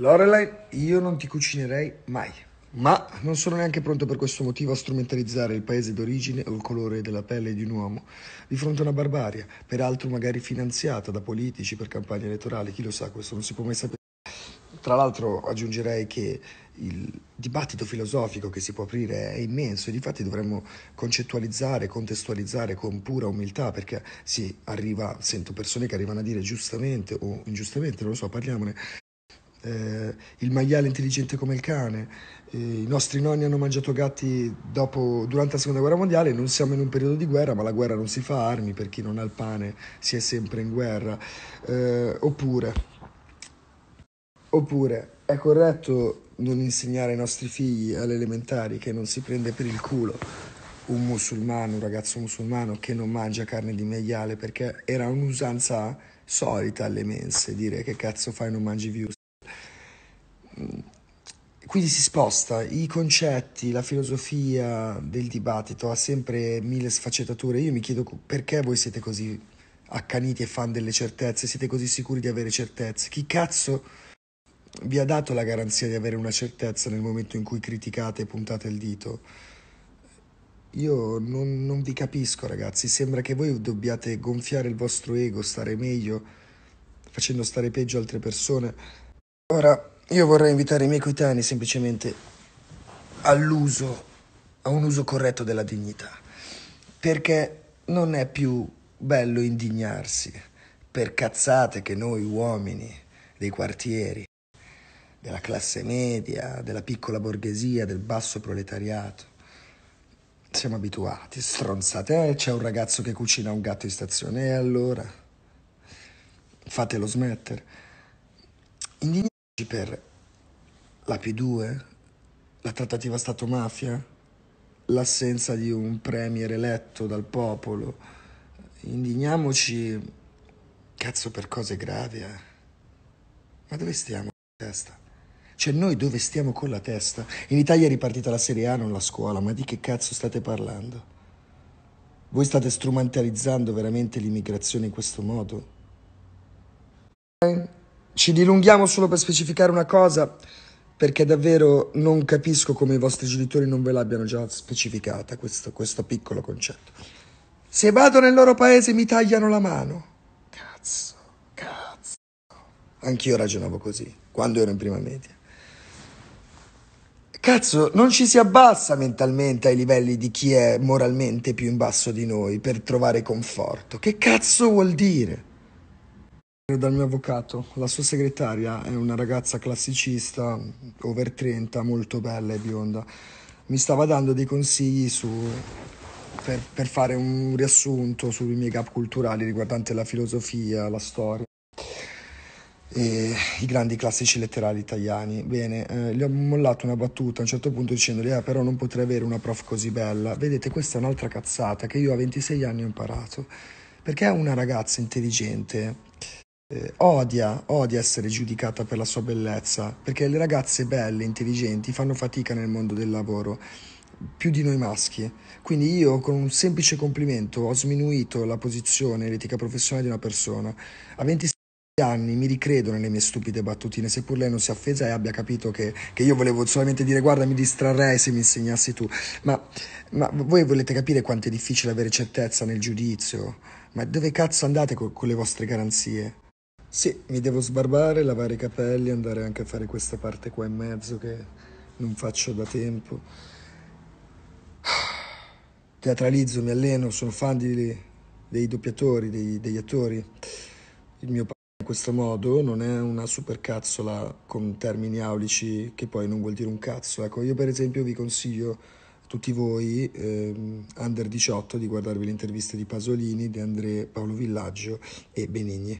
Lorelai, io non ti cucinerei mai. Ma non sono neanche pronto per questo motivo a strumentalizzare il paese d'origine o il colore della pelle di un uomo di fronte a una barbaria, peraltro magari finanziata da politici per campagne elettorali, chi lo sa, questo non si può mai sapere. Tra l'altro aggiungerei che il dibattito filosofico che si può aprire è immenso e difatti dovremmo concettualizzare, contestualizzare con pura umiltà perché si arriva, sento persone che arrivano a dire giustamente o ingiustamente, non lo so, parliamone, eh, il maiale intelligente come il cane, eh, i nostri nonni hanno mangiato gatti dopo, durante la seconda guerra mondiale, non siamo in un periodo di guerra, ma la guerra non si fa armi, per chi non ha il pane si è sempre in guerra, eh, oppure, oppure è corretto non insegnare ai nostri figli alle elementari che non si prende per il culo un musulmano, un ragazzo musulmano che non mangia carne di maiale perché era un'usanza solita alle mense dire che cazzo fai non mangi più quindi si sposta, i concetti, la filosofia del dibattito ha sempre mille sfaccettature. Io mi chiedo perché voi siete così accaniti e fan delle certezze, siete così sicuri di avere certezze. Chi cazzo vi ha dato la garanzia di avere una certezza nel momento in cui criticate e puntate il dito? Io non, non vi capisco ragazzi, sembra che voi dobbiate gonfiare il vostro ego, stare meglio, facendo stare peggio altre persone. Ora io vorrei invitare i miei coetanei semplicemente all'uso, a un uso corretto della dignità, perché non è più bello indignarsi per cazzate che noi uomini dei quartieri, della classe media, della piccola borghesia, del basso proletariato, siamo abituati, stronzate, eh, c'è un ragazzo che cucina un gatto in stazione e allora fatelo smettere. Indign- per la P2, la trattativa Stato-mafia, l'assenza di un premier eletto dal popolo. Indigniamoci, cazzo, per cose gravi. Eh. Ma dove stiamo con la testa? Cioè noi dove stiamo con la testa? In Italia è ripartita la Serie A, non la scuola, ma di che cazzo state parlando? Voi state strumentalizzando veramente l'immigrazione in questo modo? Eh? Ci dilunghiamo solo per specificare una cosa, perché davvero non capisco come i vostri genitori non ve l'abbiano già specificata, questo, questo piccolo concetto. Se vado nel loro paese mi tagliano la mano. Cazzo, cazzo. Anch'io ragionavo così, quando ero in prima media. Cazzo, non ci si abbassa mentalmente ai livelli di chi è moralmente più in basso di noi per trovare conforto. Che cazzo vuol dire? dal mio avvocato, la sua segretaria è una ragazza classicista, over 30, molto bella e bionda. Mi stava dando dei consigli su, per, per fare un riassunto sui miei gap culturali riguardanti la filosofia, la storia e i grandi classici letterari italiani. Bene, eh, gli ho mollato una battuta a un certo punto dicendogli ah, però non potrei avere una prof così bella. Vedete, questa è un'altra cazzata che io a 26 anni ho imparato. Perché è una ragazza intelligente eh, odia, odia essere giudicata per la sua bellezza, perché le ragazze belle, intelligenti, fanno fatica nel mondo del lavoro, più di noi maschi. Quindi io con un semplice complimento ho sminuito la posizione, l'etica professionale di una persona. A 26 anni mi ricredo nelle mie stupide battutine, seppur lei non si affesa e abbia capito che, che, io volevo solamente dire guarda mi distrarrei se mi insegnassi tu, ma, ma voi volete capire quanto è difficile avere certezza nel giudizio? Ma dove cazzo andate con, con le vostre garanzie? Sì, mi devo sbarbare, lavare i capelli, andare anche a fare questa parte qua in mezzo che non faccio da tempo. Teatralizzo, mi alleno, sono fan di, dei doppiatori, dei, degli attori. Il mio padre in questo modo non è una supercazzola con termini aulici che poi non vuol dire un cazzo. Ecco, io per esempio vi consiglio a tutti voi, ehm, under 18, di guardarvi le interviste di Pasolini, di André Paolo Villaggio e Benigni.